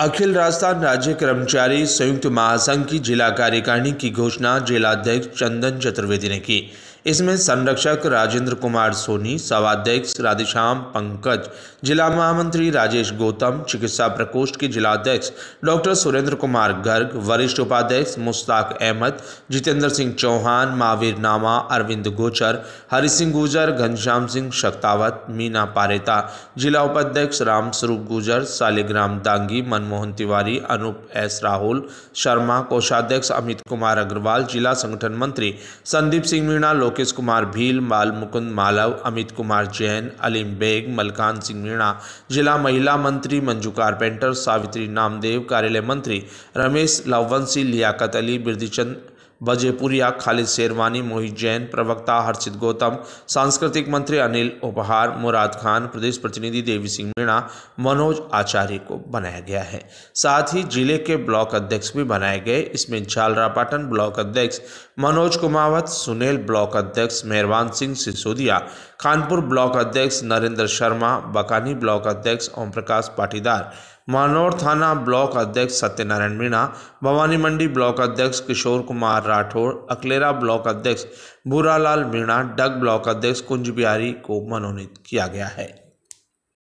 अखिल राजस्थान राज्य कर्मचारी संयुक्त महासंघ की जिला कार्यकारिणी की घोषणा जिलाध्यक्ष चंदन चतुर्वेदी ने की इसमें संरक्षक राजेंद्र कुमार सोनी सभाध्यक्ष राधेश्याम पंकज जिला महामंत्री राजेश गौतम चिकित्सा प्रकोष्ठ के जिलाध्यक्ष डॉक्टर सुरेंद्र कुमार गर्ग वरिष्ठ उपाध्यक्ष मुश्ताक अहमद जितेंद्र सिंह चौहान महावीर नामा अरविंद गोचर हरि सिंह गुजर घनश्याम सिंह शक्तावत मीना पारेता जिला उपाध्यक्ष रामस्वरूप गुजर सालिग्राम दांगी मन मनमोहन तिवारी अनूप एस राहुल शर्मा कोषाध्यक्ष अमित कुमार अग्रवाल जिला संगठन मंत्री संदीप सिंह मीणा लोकेश कुमार भील माल मुकुंद मालव अमित कुमार जैन अलीम बेग मलकान सिंह मीणा जिला महिला मंत्री मंजू कारपेंटर सावित्री नामदेव कार्यालय मंत्री रमेश लवंसी लियाकत अली बिरदीचंद वजयपुरिया खालिद शेरवानी मोहित जैन प्रवक्ता हर्षित गौतम सांस्कृतिक मंत्री अनिल उपहार मुराद खान प्रदेश प्रतिनिधि देवी सिंह मीणा मनोज आचार्य को बनाया गया है साथ ही जिले के ब्लॉक अध्यक्ष भी बनाए गए इसमें झालरापाटन ब्लॉक अध्यक्ष मनोज कुमावत सुनील ब्लॉक अध्यक्ष मेहरवान सिंह सिसोदिया खानपुर ब्लॉक अध्यक्ष नरेंद्र शर्मा बकानी ब्लॉक अध्यक्ष ओम प्रकाश पाटीदार मानौर थाना ब्लॉक अध्यक्ष सत्यनारायण मीणा भवानी मंडी ब्लॉक अध्यक्ष किशोर कुमार राठौड़ अकलेरा ब्लॉक अध्यक्ष भूरालाल मीणा डग ब्लॉक अध्यक्ष कुंज बिहारी को मनोनीत किया गया है